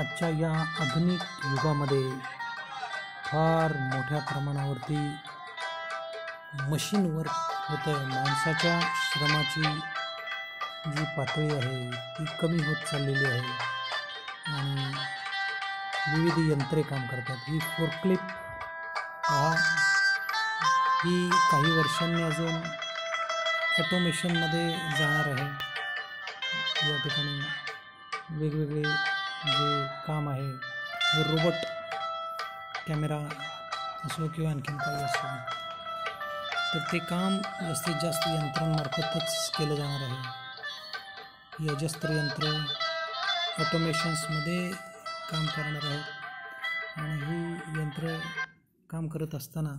आजच्या या आधुनिक युगामध्ये फार मोठ्या प्रमाणावरती मशीन वर्क आहे माणसाच्या श्रमाची जी पातळी आहे ती कमी होत चाललेली आहे आणि विविध यंत्रे काम करतात ही फोरक्लिप हा ही काही वर्षांनी अजून ऑटोमेशनमध्ये जाणार आहे या ठिकाणी वेगवेगळे जे काम आहे रोबोट कॅमेरा असो किंवा आणखीन काही असो तर ते काम जास्तीत जास्त यंत्रांमार्फतच केलं जाणार आहे ही अजस्त्र यंत्र ऑटोमेशन्समध्ये काम करणार आहेत आणि ही यंत्र काम करत असताना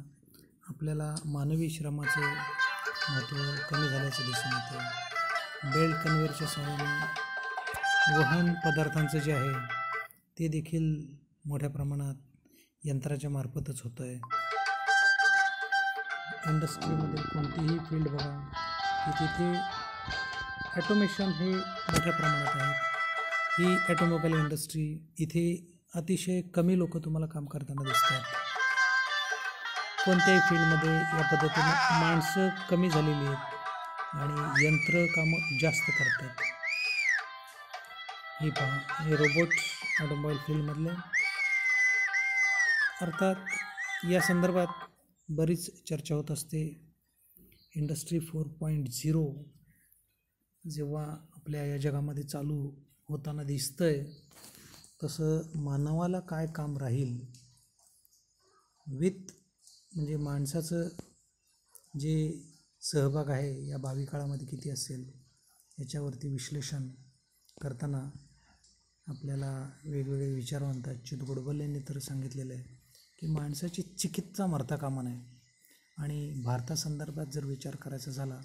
आपल्याला मानवी श्रमाचे महत्त्व कमी झाल्याचं दिसून येते बेल्ट कन्व्हेअरच्या सहाय्याने वहन पदार्थांचं जे आहे ते देखील मोठ्या प्रमाणात यंत्राच्या मार्फतच होतं आहे इंडस्ट्रीमध्ये कोणतीही फील्ड बघा की तिथे ॲटोमेशन हे मोठ्या प्रमाणात आहे ही ॲटोमोबाईल इंडस्ट्री इथे अतिशय कमी लोक तुम्हाला काम करताना दिसतात कोणत्याही फील्डमध्ये या पद्धतीने माणसं कमी झालेली आहेत आणि यंत्र कामं जास्त करतात हे पहा हे रोबोट ऑटोमोबाईल फील्डमधले अर्थात या संदर्भात बरीच चर्चा होत असते इंडस्ट्री फोर पॉईंट झिरो जेव्हा आपल्या या जगामध्ये चालू होताना दिसतं आहे तसं मानवाला काय काम राहील विथ म्हणजे माणसाचं जे सहभाग आहे या भावी काळामध्ये किती असेल याच्यावरती विश्लेषण करताना आपल्याला वेगवेगळे विचारवंतात गोडबल यांनी तर सांगितलेलं आहे की माणसाची चिकित्सा मरता कामा नये आणि भारतासंदर्भात जर विचार करायचा झाला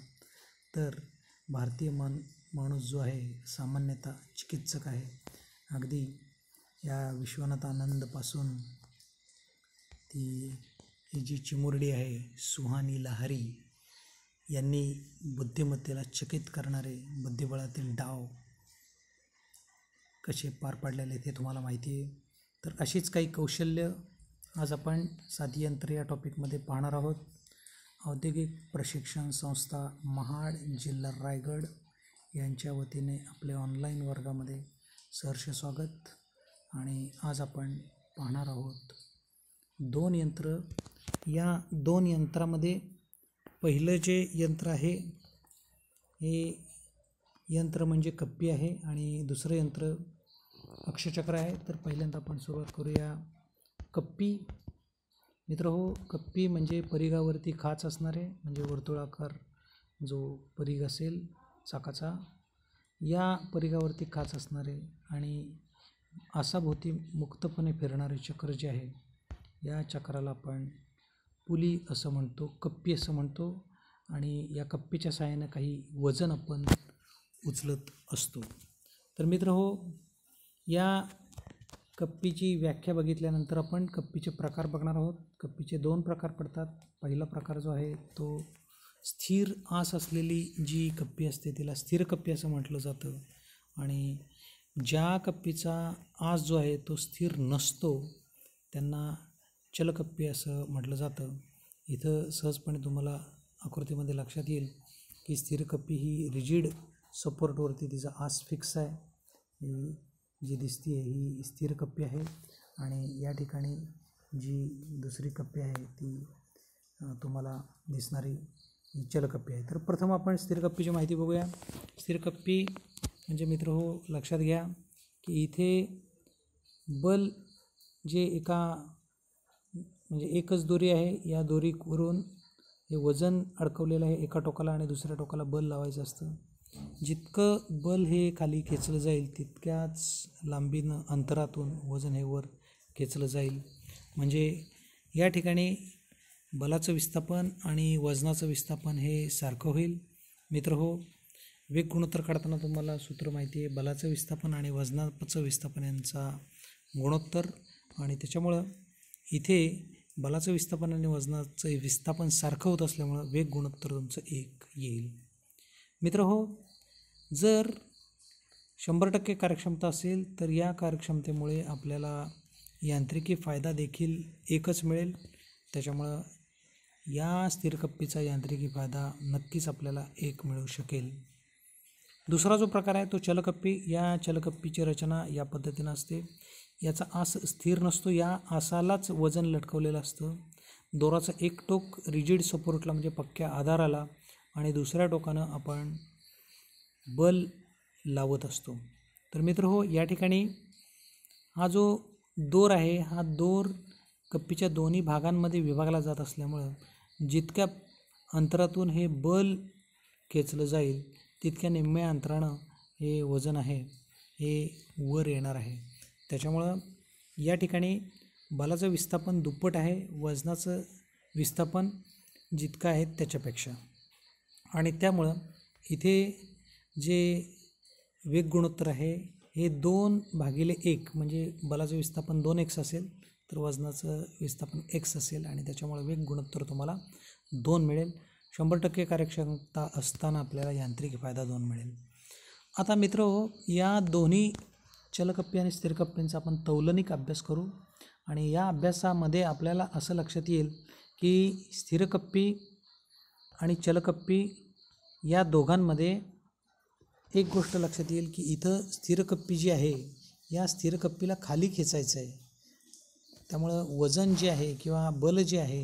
तर भारतीय मान माणूस जो आहे सामान्यतः चिकित्सक आहे अगदी या विश्वनाथ आनंदपासून ती ही जी चिमुरडी आहे सुहानी लहारी यांनी बुद्धिमत्तेला चकित करणारे बुद्धिबळातील डाव कसे पार पाडलेले ते तुम्हाला माहिती आहे तर अशीच काही कौशल्य आज आपण साधी यंत्र या टॉपिकमध्ये पाहणार आहोत औद्योगिक प्रशिक्षण संस्था महाड जिल्हा रायगड यांच्या वतीने आपल्या ऑनलाईन वर्गामध्ये सहर्ष स्वागत आणि आज आपण पाहणार आहोत दोन यंत्र या दोन यंत्रामध्ये पहिलं जे यंत्र आहे हे यंत्र म्हणजे कप्पी आहे आणि दुसरं यंत्र अक्षचक्र आहे तर पहिल्यांदा आपण सुरुवात करूया कप्पी मित्र हो कप्पी म्हणजे परिघावरती खाच असणारे म्हणजे वर्तुळाकार जो परिघ असेल चाकाचा या परिघावरती खाच असणारे आणि आसाभोवती मुक्तपणे फिरणारे चक्र जे आहे या चक्राला आपण पुली असं म्हणतो कप्पी असं म्हणतो आणि या कप्पीच्या सहाय्यानं काही वजन आपण उचलत असतो तर मित्र हो या कप्पीची व्याख्या बघितल्यानंतर आपण कप्पीचे प्रकार बघणार आहोत कप्पीचे दोन प्रकार पडतात पहिला प्रकार जो आहे तो स्थिर आस असलेली जी कप्पी असते तिला स्थिर कप्पी असं म्हटलं जातं आणि ज्या कप्पीचा आस जो आहे तो स्थिर नसतो त्यांना चलकप्पी असं म्हटलं जातं इथं सहजपणे तुम्हाला आकृतीमध्ये लक्षात येईल की स्थिर कप्पी ही रिजिड सपोर्टवरती तिचा आस फिक्स आहे जी आहे ही स्थिर कप्पी आहे आणि या ठिकाणी जी दुसरी कप्पी आहे ती तुम्हाला दिसणारी ही कप्पी आहे तर प्रथम आपण स्थिर कप्पीची माहिती बघूया स्थिर कप्पी म्हणजे मित्र हो लक्षात घ्या की इथे बल जे एका म्हणजे एकच दोरी आहे या दोरीवरून हे वजन अडकवलेलं आहे एका टोकाला आणि दुसऱ्या टोकाला बल लावायचं असतं जितकं बल हे खाली खेचलं जाईल तितक्याच लांबीनं अंतरातून वजन हे वर खेचलं जाईल म्हणजे या ठिकाणी बलाचं विस्थापन आणि वजनाचं विस्थापन हे सारखं होईल मित्र हो वेग गुणोत्तर काढताना तुम्हाला सूत्र माहिती आहे बलाचं विस्थापन आणि वजनाचं विस्थापन यांचा गुणोत्तर आणि त्याच्यामुळं इथे बलाचं विस्थापन आणि वजनाचं विस्थापन सारखं होत असल्यामुळं वेग गुणोत्तर तुमचं एक येईल मित्र हो जर शंभर टक्के कार्यक्षमता असेल तर या कार्यक्षमतेमुळे आपल्याला यांत्रिकी फायदा देखील एकच मिळेल त्याच्यामुळं या स्थिरकप्पीचा यांत्रिकी फायदा नक्कीच आपल्याला एक मिळू शकेल दुसरा जो प्रकार आहे तो चलकप्पी या चलकप्पीची रचना या पद्धतीनं असते याचा आस स्थिर नसतो या आसालाच वजन लटकवलेलं असतं दोराचं एक टोक रिजिड सपोर्टला म्हणजे पक्क्या आधाराला आणि दुसऱ्या टोकानं आपण बल लावत असतो तर मित्र हो या ठिकाणी हा जो दोर आहे हा दोर कप्पीच्या दोन्ही भागांमध्ये विभागला जात असल्यामुळं जितक्या अंतरातून हे बल खेचलं जाईल तितक्या निम्म्या अंतरानं हे वजन आहे हे वर येणार आहे त्याच्यामुळं या ठिकाणी बलाचं विस्थापन दुप्पट आहे वजनाचं विस्थापन जितकं आहे त्याच्यापेक्षा आणि त्यामुळं इथे जे वेग गुणोत्तर आहे हे दोन भागिले एक म्हणजे बलाचं विस्थापन दोन एक्स असेल तर वजनाचं विस्थापन एक्स असेल आणि त्याच्यामुळे वेग गुणोत्तर तुम्हाला दोन मिळेल शंभर टक्के कार्यक्षमता असताना आपल्याला यांत्रिक फायदा दोन मिळेल आता मित्र या दोन्ही चलकप्पी आणि स्थिरकप्पींचा आपण तौलनिक अभ्यास करू आणि या अभ्यासामध्ये आपल्याला असं लक्षात येईल की स्थिरकप्पी आणि चलकप्पी या दोघांमध्ये एक गोष्ट लक्षात येईल की इथं स्थिरकप्पी जी आहे या स्थिरकप्पीला खाली खेचायचं आहे त्यामुळं वजन जे आहे किंवा बल जे आहे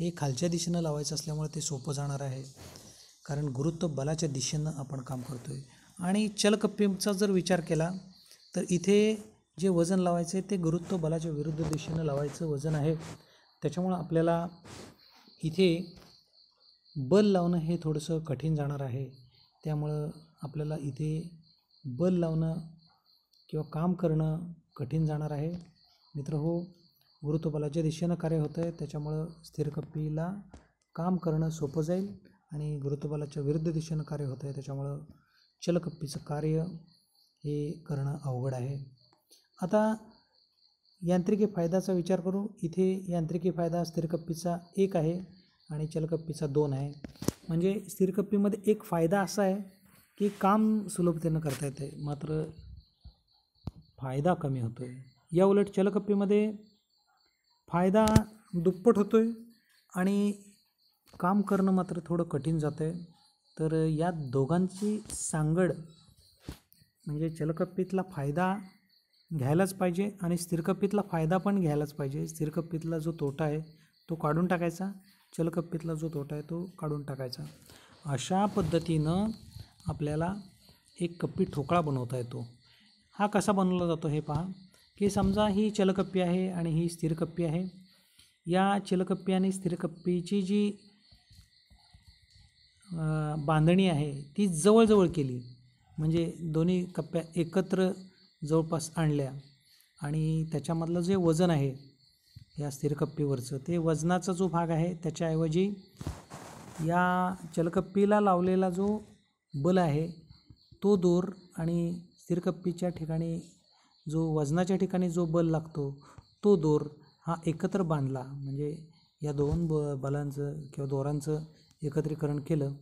हे खालच्या दिशेनं लावायचं असल्यामुळे ते सोपं जाणार आहे कारण गुरुत्व बलाच्या दिशेनं आपण काम करतो आहे आणि चलकप्पीचा जर विचार केला तर इथे जे वजन लावायचं आहे ते गुरुत्व बलाच्या विरुद्ध दिशेनं लावायचं वजन आहे त्याच्यामुळं आपल्याला इथे बल लावणं हे थोडंसं कठीण जाणार आहे त्यामुळं आपल्याला इथे बल लावणं किंवा काम करणं कठीण जाणार आहे मित्र हो गुरुत्वबलाच्या दिशेनं कार्य होतं आहे त्याच्यामुळं स्थिर काम करणं सोपं जाईल आणि गुरुत्वबलाच्या विरुद्ध दिशेनं कार्य होतं आहे त्याच्यामुळं चलकप्पीचं कार्य हे करणं अवघड आहे आता यांत्रिकी फायद्याचा विचार करू इथे यांत्रिकी फायदा स्थिरकप्पीचा एक आहे आणि चलकप्पीचा दोन आहे म्हणजे स्थिरकप्पीमध्ये एक फायदा असा आहे की काम सुलभतेनं करता येते मात्र फायदा कमी होतो आहे या उलट चलकप्पीमध्ये फायदा दुप्पट होतो आहे आणि काम करणं मात्र थोडं कठीण जातं आहे तर या दोघांची सांगड म्हणजे चलकप्पीतला फायदा घ्यायलाच पाहिजे आणि स्थिरकप्पीतला फायदा पण घ्यायलाच पाहिजे स्थिरकप्पीतला जो तोटा आहे तो काढून टाकायचा चलकप्पीतला जो तोटा आहे तो काढून टाकायचा अशा पद्धतीनं आपल्याला एक कप्पी ठोकळा बनवता येतो हा कसा बनवला जातो हे पहा की समजा ही चलकप्पी आहे आणि ही स्थिरकप्पी आहे या चलकप्पी आणि स्थिरकप्पीची जी बांधणी आहे ती जवळजवळ केली म्हणजे दोन्ही कप्प्या एकत्र जवळपास आणल्या आणि त्याच्यामधलं जे वजन आहे या स्थिरकप्पीवरचं ते वजनाचा जो भाग आहे त्याच्याऐवजी या चलकप्पीला लावलेला जो बल आहे तो दोर आणि स्थिरकप्पीच्या ठिकाणी जो वजनाच्या ठिकाणी जो बल लागतो तो दोर हा एकत्र बांधला म्हणजे या दोन ब बलांचं किंवा दोरांचं एकत्रीकरण केलं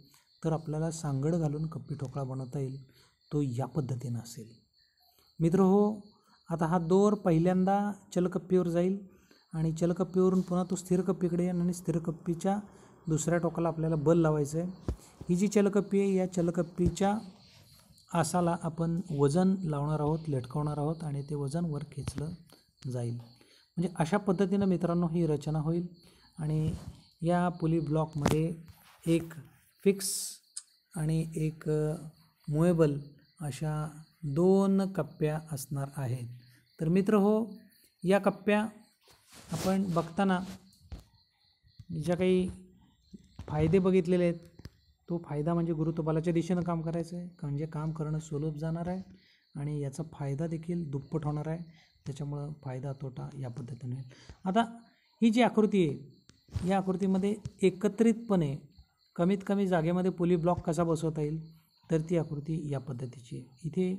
तर आपल्याला सांगड घालून कप्पी ठोकळा बनवता येईल तो या पद्धतीनं असेल मित्र हो आता हा दोर पहिल्यांदा चलकप्पीवर जाईल आणि चलकप्पीवरून पुन्हा तो स्थिरकप्पीकडे येईल आणि स्थिरकप्पीच्या दुसऱ्या टोकाला आपल्याला बल लावायचं आहे ही जी चलकप्पी आहे या चलकपीच्या आसाला आपण वजन लावणार आहोत लटकवणार आहोत आणि ते वजन वर खेचलं जाईल म्हणजे अशा पद्धतीनं मित्रांनो ही रचना होईल आणि या पुली ब्लॉकमध्ये एक फिक्स आणि एक मुएबल अशा दोन कप्प्या असणार आहेत तर मित्र हो या कप्प्या आपण बघताना ज्या काही फायदे बघितलेले आहेत तो फायदा म्हणजे गुरुत्वबलाच्या दिशेनं काम करायचं आहे म्हणजे काम करणं सुलभ जाणार आहे आणि याचा फायदा देखील दुप्पट होणार आहे त्याच्यामुळं फायदा तोटा या पद्धतीने आता ही जी आकृती आहे या आकृतीमध्ये एकत्रितपणे कमीत कमी जागेमध्ये पुली ब्लॉक कसा बसवता येईल तर ती आकृती या पद्धतीची आहे इथे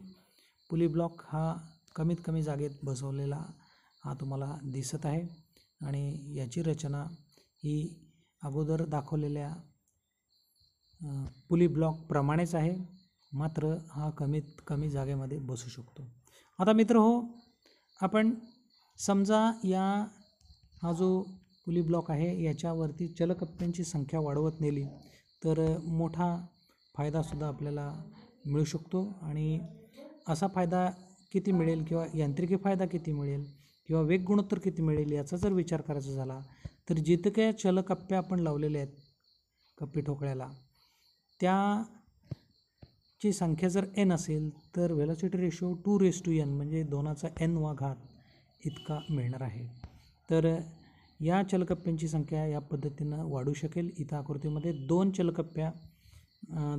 पुली ब्लॉक हा कमीत कमी जागेत बसवलेला हा तुम्हाला दिसत आहे आणि याची रचना ही अगोदर दाखवलेल्या पुली ब्लॉकप्रमाणेच आहे मात्र हा कमीत कमी जागेमध्ये बसू शकतो आता मित्र हो आपण समजा या हा जो पुली ब्लॉक आहे याच्यावरती चलकप्प्यांची संख्या वाढवत नेली तर मोठा फायदासुद्धा आपल्याला मिळू शकतो आणि असा फायदा किती मिळेल किंवा यांत्रिकी फायदा किती मिळेल किंवा वेग गुणोत्तर किती मिळेल याचा जर विचार करायचा झाला तर जितक्या चलकप्प्या आपण लावलेल्या आहेत कप्पी ठोकळ्याला त्याची संख्या जर एन असेल तर velocity ratio two raise to N म्हणजे दोनाचा एन वा घात इतका मिळणार आहे तर या चलकप्प्यांची संख्या या पद्धतीनं वाढू शकेल इथं आकृतीमध्ये दोन चलकप्प्या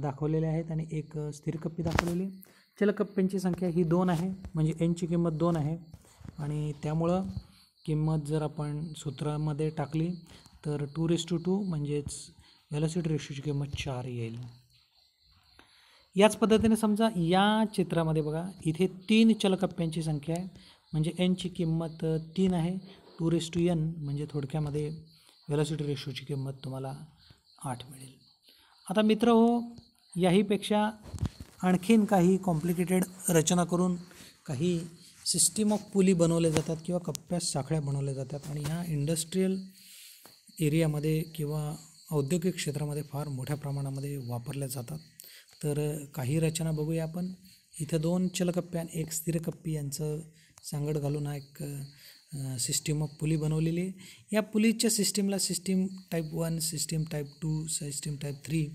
दाखवलेल्या आहेत आणि एक स्थिरकप्पी दाखवलेली चलकप्प्यांची संख्या ही दोन आहे म्हणजे एनची किंमत दोन आहे आणि त्यामुळं किंमत जर आपण सूत्रामध्ये टाकली तर टू रेस टू टू म्हणजेच व्हॅलोसिटी रेशोची किंमत चार येईल याच पद्धतीने समजा या चित्रामध्ये बघा इथे तीन चलकप्प्यांची संख्या आहे म्हणजे एनची किंमत तीन आहे टू रेस टू एन म्हणजे थोडक्यामध्ये व्हॅलोसिटी रेशोची किंमत तुम्हाला आठ मिळेल आता मित्र हो याहीपेक्षा आणखीन काही कॉम्प्लिकेटेड रचना करून काही सिस्टीम ऑफ पुली बनवले जातात किंवा कप्प्या साखळ्या बनवल्या जातात आणि ह्या इंडस्ट्रीयल एरियामध्ये किंवा औद्योगिक क्षेत्रामध्ये फार मोठ्या प्रमाणामध्ये वापरल्या जातात तर काही रचना बघूया आपण इथं दोन चलकप्प्या आणि एक स्थिरकप्पी यांचं सांगड घालून हा एक सिस्टीम ऑफ पुली बनवलेली आहे या पुलीच्या सिस्टीमला system type one system type two system type three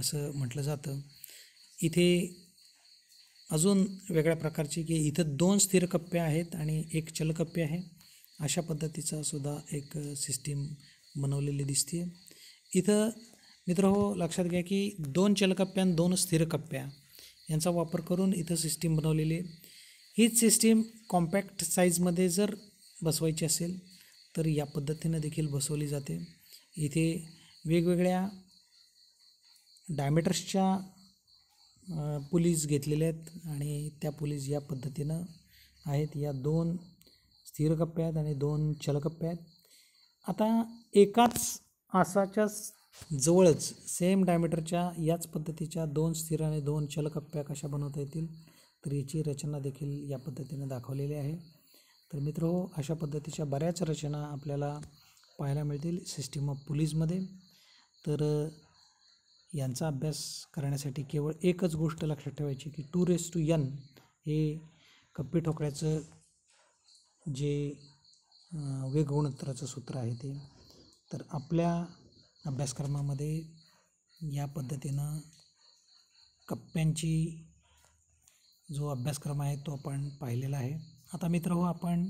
असं म्हटलं जातं इथे अजून वेगळ्या प्रकारची की इथं दोन स्थिर कप्पे आहेत आणि एक चलकप्पे आहे अशा पद्धतीचा सुद्धा एक सिस्टीम बनवलेली दिसते इथं मित्र हो लक्षात घ्या की दोन चलकप्प्या आणि दोन स्थिर कप्प्या यांचा वापर करून इथं सिस्टीम बनवलेली आहे हीच सिस्टीम कॉम्पॅक्ट साईजमध्ये जर बसवायची असेल तर या पद्धतीनं देखील बसवली जाते इथे वेगवेगळ्या डायमेटर्सच्या पुलीज घेतलेल्या आहेत आणि त्या पुलीज या पद्धतीनं आहेत या दोन स्थिर आहेत आणि दोन आहेत आता एकाच आसाच्या जवळच सेम डायमीटरच्या याच पद्धतीच्या दोन स्थिर आणि दोन चलकप्प्या कशा बनवता येतील तर याची रचना देखील या पद्धतीने दाखवलेली आहे तर मित्रो अशा पद्धतीच्या बऱ्याच रचना आपल्याला पाहायला मिळतील सिस्टीम ऑफ पुलीसमध्ये तर यांचा अभ्यास करण्यासाठी केवळ एकच गोष्ट लक्षात ठेवायची की टू रेस टू यन हे कप्पी ठोकळ्याचं जे वेगगुणोत्तराचं सूत्र आहे ते तर आपल्या अभ्यासक्रमामध्ये या पद्धतीनं कप्प्यांची जो अभ्यासक्रम आहे तो आपण पाहिलेला आहे आता मित्र हो आपण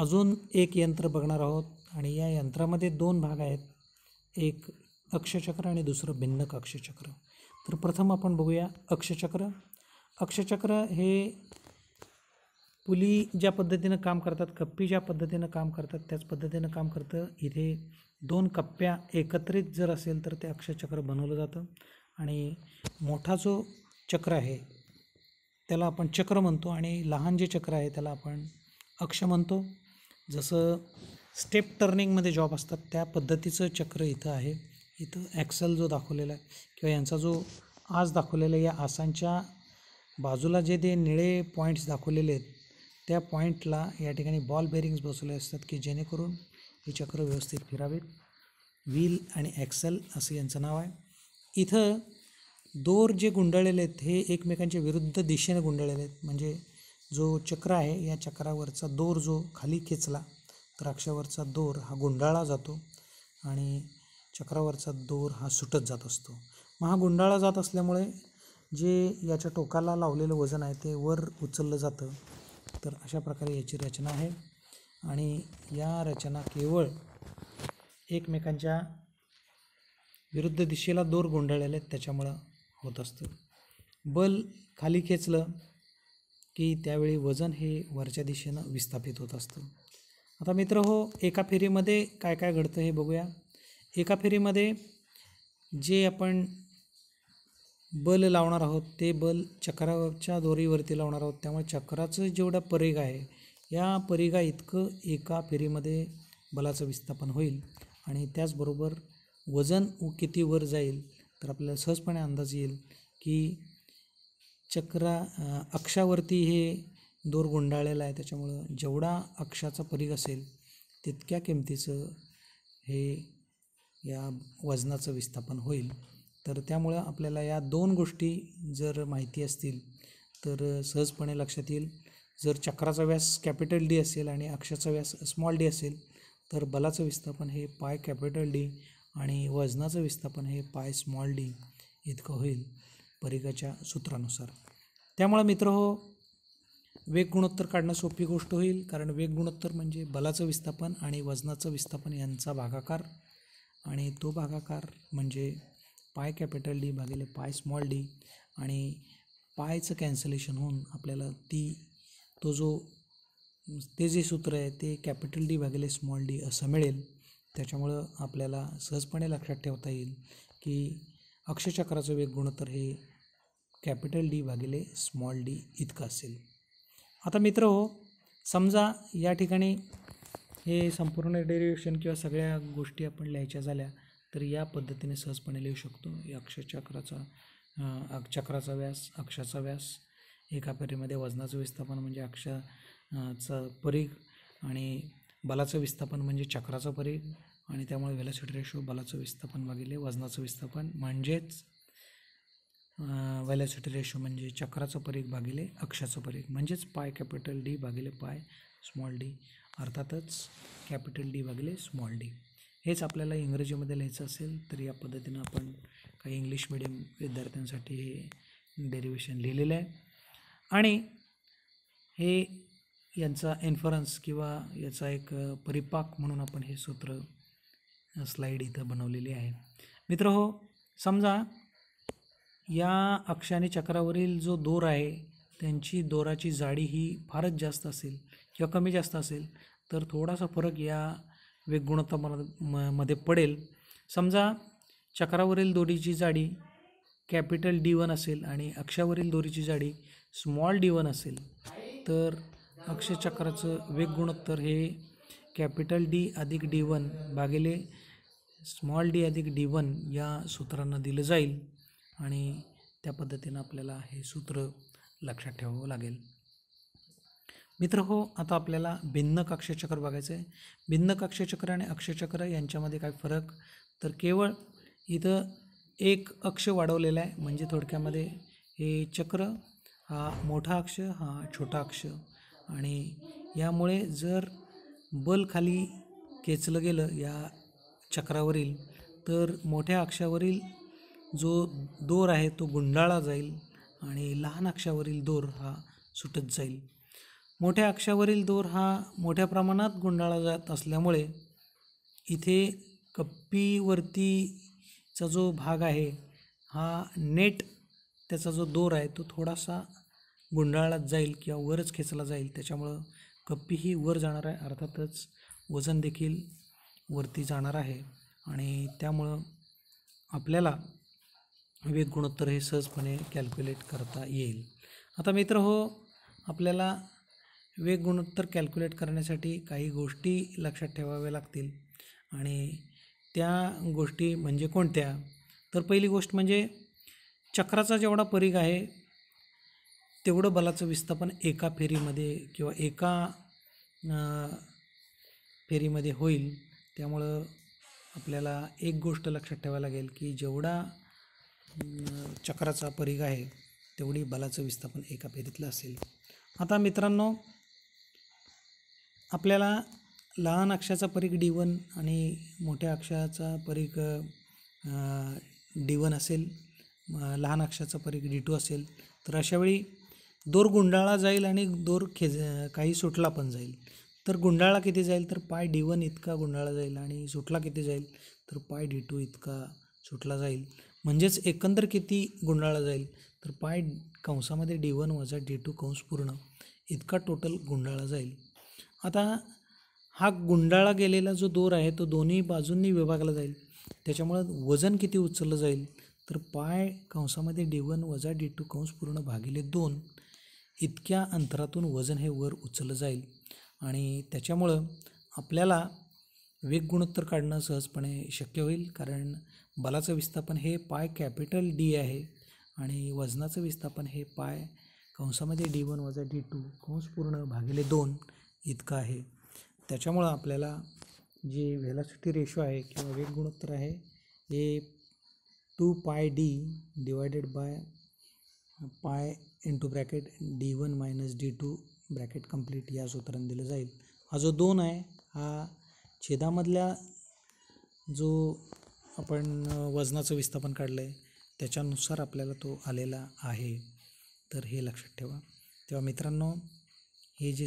अजून एक यंत्र बघणार आहोत आणि या यंत्रामध्ये दोन भाग आहेत एक अक्षचक्र आणि दुसरं भिन्नक अक्षचक्र तर प्रथम आपण बघूया अक्षचक्र अक्षचक्र हे पुली ज्या पद्धतीनं काम करतात कप्पी ज्या पद्धतीनं काम करतात त्याच पद्धतीनं काम करतं इथे दोन कप्प्या एकत्रित जर असेल तर ते अक्षचक्र बनवलं जातं आणि मोठा जो चक्र आहे त्याला आपण चक्र म्हणतो आणि लहान जे चक्र आहे त्याला आपण अक्ष म्हणतो जसं स्टेप टर्निंगमध्ये जॉब असतात त्या पद्धतीचं चक्र इथं आहे इथं ॲक्सल जो दाखवलेला आहे किंवा यांचा जो आस दाखवलेला आहे या आसांच्या बाजूला जे ते निळे पॉईंट्स दाखवलेले आहेत त्या पॉईंटला या ठिकाणी बॉल बेरिंग्स बसवले असतात की जेणेकरून हे चक्र व्यवस्थित फिरावेत व्हील आणि ॲक्सल असं यांचं नाव आहे इथं दोर जे गुंडाळलेले आहेत हे एकमेकांच्या विरुद्ध दिशेने गुंडाळलेले आहेत म्हणजे जो चक्र आहे या चक्रावरचा दोर जो खाली खेचला द्राक्षावरचा दोर हा गुंडाळा जातो आणि चक्रावरचा दोर हा सुटत जात असतो मग हा गुंडाळा जात असल्यामुळे जे याच्या टोकाला लावलेलं वजन आहे ते वर उचललं जातं तर अशा प्रकारे याची रचना आहे आणि या रचना केवळ एकमेकांच्या विरुद्ध दिशेला दोर गोंधळलेले आहेत त्याच्यामुळं होत असतं बल खाली खेचलं की त्यावेळी वजन हे वरच्या दिशेनं विस्थापित होत असतं आता मित्र हो एका फेरीमध्ये काय काय घडतं हे बघूया एका फेरीमध्ये जे आपण बल लावणार आहोत ते बल चक्राच्या दोरीवरती लावणार आहोत त्यामुळे चक्राचं जेवढा परिघ आहे या परिघा इतकं एका फेरीमध्ये बलाचं विस्थापन होईल आणि त्याचबरोबर वजन किती वर जाईल तर आपल्याला सहजपणे अंदाज येईल की चक्रा अक्षावरती हे दोर गुंडाळलेलं आहे त्याच्यामुळं जेवढा अक्षाचा परिघ असेल तितक्या किमतीचं हे या वजनाचं विस्थापन होईल तर त्यामुळं आपल्याला या दोन गोष्टी जर माहिती असतील तर सहजपणे लक्षात येईल जर चक्राचा व्यास कॅपिटल डी असेल आणि अक्षाचा व्यास स्मॉल डी असेल तर बलाचं विस्थापन हे पाय कॅपिटल डी आणि वजनाचं विस्थापन हे पाय स्मॉल डी इतकं होईल परिघाच्या सूत्रानुसार त्यामुळं मित्र हो वेग गुणोत्तर काढणं सोपी गोष्ट होईल कारण वेग गुणोत्तर म्हणजे बलाचं विस्थापन आणि वजनाचं विस्थापन यांचा भागाकार आणि तो भागाकार म्हणजे पाय कॅपिटल डी भागिले पाय स्मॉल डी आणि पायचं कॅन्सलेशन होऊन आपल्याला ती तो जो ते जे सूत्र आहे ते कॅपिटल डी भागिले स्मॉल डी असं मिळेल त्याच्यामुळं आपल्याला सहजपणे लक्षात ठेवता येईल की अक्षचक्राचं वेग गुणोत्तर हे कॅपिटल डी भागिले स्मॉल डी इतकं असेल आता मित्र हो समजा या ठिकाणी हे संपूर्ण डेरिवेशन किंवा सगळ्या गोष्टी आपण लिहायच्या झाल्या तर या पद्धतीने सहजपणे लिहू शकतो अक्षचक्राचा चक्राचा व्यास अक्षाचा व्यास एका पेरीमध्ये वजनाचं विस्थापन म्हणजे अक्षाचं परीघ आणि बलाचं विस्थापन म्हणजे चक्राचं परीघ आणि त्यामुळे व्हेलॉसिटी रेशो बलाचं विस्थापन भागिले वजनाचं विस्थापन म्हणजेच व्हॅलॅसिटी रेशो म्हणजे चक्राचं परीघ भागिले अक्षाचं परीघ म्हणजेच पाय कॅपिटल डी भागिले पाय स्मॉल डी अर्थातच कॅपिटल डी भागिले स्मॉल डी हेच आपल्याला इंग्रजीमध्ये लिहायचं असेल तर या पद्धतीनं आपण काही इंग्लिश मिडियम विद्यार्थ्यांसाठी हे डेरिवेशन लिहिलेलं आहे आणि हे यांचा इन्फरन्स किंवा याचा एक परिपाक म्हणून आपण हे सूत्र स्लाईड इथं बनवलेली आहे मित्र हो समजा या अक्षाने चक्रावरील जो दोर आहे त्यांची दोराची जाडी ही फारच जास्त असेल किंवा कमी जास्त असेल तर थोडासा फरक या वेग म मध्ये पडेल समजा चक्रावरील दोरीची जाडी कॅपिटल डी वन असेल आणि अक्षावरील दोरीची जाडी स्मॉल डी वन असेल तर अक्षचक्राचं वेग गुणोत्तर हे कॅपिटल डी अधिक डी वन भागिले स्मॉल डी अधिक डी वन या सूत्रांना दिलं जाईल आणि त्या पद्धतीनं आपल्याला हे सूत्र लक्षात ठेवावं लागेल मित्र हो आता आपल्याला भिन्न कक्षचक्र बघायचं आहे भिन्न कक्षचक्र आणि अक्षचक्र यांच्यामध्ये काय फरक तर केवळ इथं एक अक्ष वाढवलेला आहे म्हणजे थोडक्यामध्ये हे चक्र हा मोठा अक्ष हा छोटा अक्ष आणि यामुळे जर बल खाली खेचलं गेलं या चक्रावरील तर मोठ्या अक्षावरील जो दोर आहे तो गुंडाळा जाईल आणि लहान अक्षावरील दोर हा सुटत जाईल मोठ्या अक्षावरील दोर हा मोठ्या प्रमाणात गुंडाळला जात असल्यामुळे इथे कप्पीवरतीचा जो भाग आहे हा नेट त्याचा जो दोर आहे तो थोडासा गुंडाळला जाईल किंवा वरच खेचला जाईल त्याच्यामुळं कप्पी ही वर जाणार आहे अर्थातच वजन देखील वरती जाणार आहे आणि त्यामुळं आपल्याला वेग गुणोत्तर हे सहजपणे कॅल्क्युलेट करता येईल आता मित्र हो आपल्याला वेग गुणोत्तर कॅल्क्युलेट करण्यासाठी काही गोष्टी लक्षात ठेवाव्या लागतील आणि त्या गोष्टी म्हणजे कोणत्या तर पहिली गोष्ट म्हणजे चक्राचा जेवढा परिघ आहे तेवढं बलाचं विस्थापन एका फेरीमध्ये किंवा एका फेरीमध्ये होईल त्यामुळं आपल्याला एक गोष्ट लक्षात ठेवावी लागेल की जेवढा चक्राचा परीघ आहे तेवढी बलाचं विस्थापन एका फेरीतलं असेल आता मित्रांनो आपल्याला लहान अक्षाचा परीघ डी वन आणि मोठ्या अक्षाचा परीघ डी वन असेल लहान अक्षाचा परीघ डी टू असेल तर अशावेळी दोर गुंडाळा जाईल आणि दोर खेज काही सुटला पण जाईल तर गुंडाळा किती जाईल तर पाय डी वन इतका गुंडाळा जाईल आणि सुटला किती जाईल तर पाय डी टू इतका सुटला जाईल म्हणजेच एकंदर किती गुंडाळा जाईल तर पाय कंसामध्ये डी वन वजा डी टू कंस पूर्ण इतका टोटल गुंडाळा जाईल आता हा गुंडाळा गेलेला जो दोर आहे तो दोन्ही बाजूंनी विभागला जाईल त्याच्यामुळं वजन किती उचललं जाईल तर पाय कंसामध्ये डी वन वजा डी टू कंस पूर्ण भागिले दोन इतक्या अंतरातून वजन हे वर उचललं जाईल आणि त्याच्यामुळं आपल्याला वेग गुणोत्तर काढणं सहजपणे शक्य होईल कारण बलाचं विस्थापन हे पाय कॅपिटल डी आहे आणि वजनाचं विस्थापन हे पाय कंसामध्ये डी वन वजा डी टू कंस पूर्ण भागिले दोन इतकं आहे त्याच्यामुळं आपल्याला जे व्हेलॉसिटी रेशो आहे किंवा वेग गुणोत्तर आहे हे two pi D divided by pi into bracket D one minus D two bracket complete या सूत्रांनी दिलं जाईल हा जो दोन आहे हा छेदामधल्या जो आपण वजनाचं विस्थापन काढलं आहे त्याच्यानुसार आपल्याला तो आलेला आहे तर हे लक्षात ठेवा तेव्हा मित्रांनो हे जे